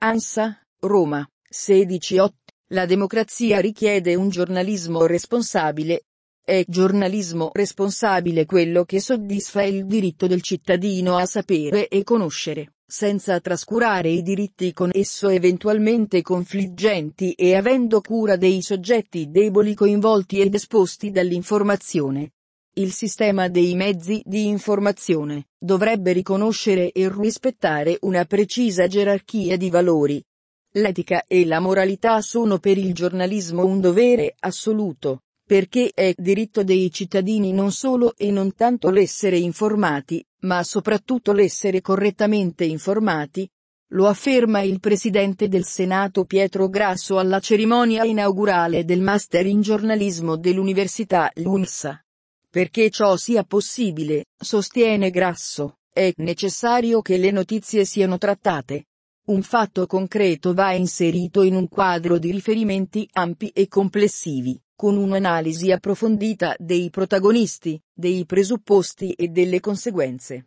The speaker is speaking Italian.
Ansa, Roma, 16.8. La democrazia richiede un giornalismo responsabile. È giornalismo responsabile quello che soddisfa il diritto del cittadino a sapere e conoscere, senza trascurare i diritti con esso eventualmente confliggenti e avendo cura dei soggetti deboli coinvolti ed esposti dall'informazione il sistema dei mezzi di informazione, dovrebbe riconoscere e rispettare una precisa gerarchia di valori. L'etica e la moralità sono per il giornalismo un dovere assoluto, perché è diritto dei cittadini non solo e non tanto l'essere informati, ma soprattutto l'essere correttamente informati, lo afferma il presidente del Senato Pietro Grasso alla cerimonia inaugurale del Master in giornalismo dell'Università LUNSA. Perché ciò sia possibile, sostiene Grasso, è necessario che le notizie siano trattate. Un fatto concreto va inserito in un quadro di riferimenti ampi e complessivi, con un'analisi approfondita dei protagonisti, dei presupposti e delle conseguenze.